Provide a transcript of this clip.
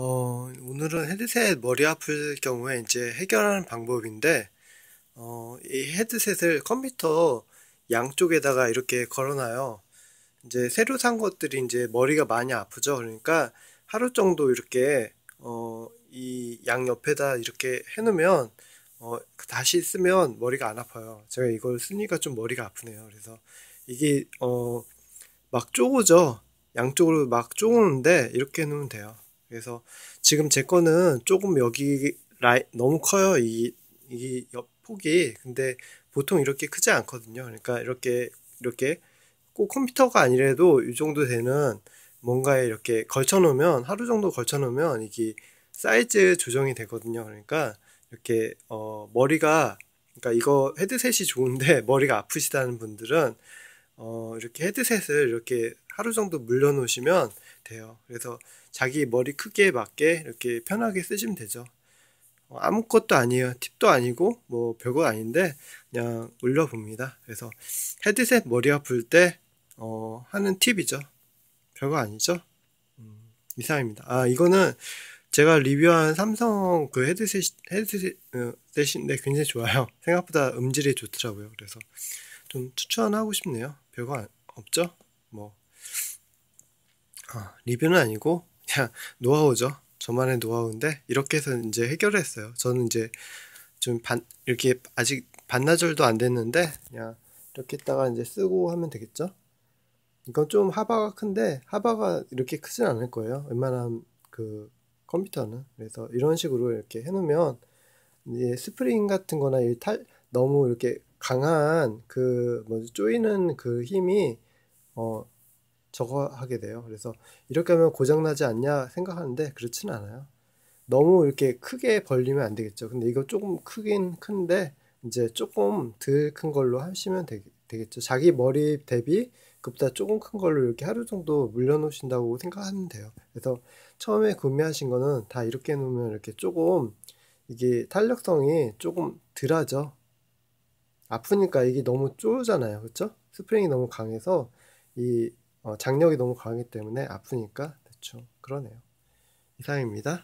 어, 오늘은 헤드셋 머리 아플 경우에 이제 해결하는 방법인데, 어, 이 헤드셋을 컴퓨터 양쪽에다가 이렇게 걸어놔요. 이제 새로 산 것들이 이제 머리가 많이 아프죠. 그러니까 하루 정도 이렇게, 어, 이양 옆에다 이렇게 해놓으면, 어, 다시 쓰면 머리가 안 아파요. 제가 이걸 쓰니까 좀 머리가 아프네요. 그래서 이게, 어, 막 쪼고죠. 양쪽으로 막 쪼는데 이렇게 해놓으면 돼요. 그래서 지금 제 거는 조금 여기 라이, 너무 커요. 이, 이 폭이. 근데 보통 이렇게 크지 않거든요. 그러니까 이렇게, 이렇게 꼭 컴퓨터가 아니래도 이 정도 되는 뭔가에 이렇게 걸쳐놓으면 하루 정도 걸쳐놓으면 이게 사이즈 조정이 되거든요. 그러니까 이렇게, 어, 머리가 그러니까 이거 헤드셋이 좋은데 머리가 아프시다는 분들은 어, 이렇게 헤드셋을 이렇게 하루 정도 물려놓으시면 같아요. 그래서 자기 머리 크기에 맞게 이렇게 편하게 쓰시면 되죠. 어, 아무것도 아니에요. 팁도 아니고 뭐 별거 아닌데 그냥 올려봅니다. 그래서 헤드셋 머리 아플 때 어, 하는 팁이죠. 별거 아니죠. 음, 이상입니다. 아 이거는 제가 리뷰한 삼성 그 헤드셋 헤드셋인데 어, 굉장히 좋아요. 생각보다 음질이 좋더라고요. 그래서 좀 추천하고 싶네요. 별거 안, 없죠? 뭐 어, 리뷰는 아니고 그냥 노하우죠. 저만의 노하우인데 이렇게 해서 이제 해결 했어요. 저는 이제 좀 반, 이렇게 아직 반나절도 안 됐는데 그냥 이렇게 했다가 이제 쓰고 하면 되겠죠. 이건 좀 하바가 큰데 하바가 이렇게 크진 않을 거예요. 웬만한 그 컴퓨터는 그래서 이런 식으로 이렇게 해놓으면 이제 스프링 같은 거나 이 탈, 너무 이렇게 강한 그 뭐지 쪼이는 그 힘이 어 저거 하게 돼요. 그래서 이렇게 하면 고장나지 않냐 생각하는데 그렇진 않아요. 너무 이렇게 크게 벌리면 안 되겠죠. 근데 이거 조금 크긴 큰데 이제 조금 덜 큰 걸로 하시면 되, 겠죠 자기 머리 대비 그보다 조금 큰 걸로 이렇게 하루 정도 물려놓으신다고 생각하면 돼요. 그래서 처음에 구매하신 거는 다 이렇게 놓으면 이렇게 조금 이게 탄력성이 조금 덜하죠. 아프니까 이게 너무 쪼잖아요. 그렇죠? 스프링이 너무 강해서 이 어, 장력이 너무 강하기 때문에 아프니까 대충 그러네요. 이상입니다.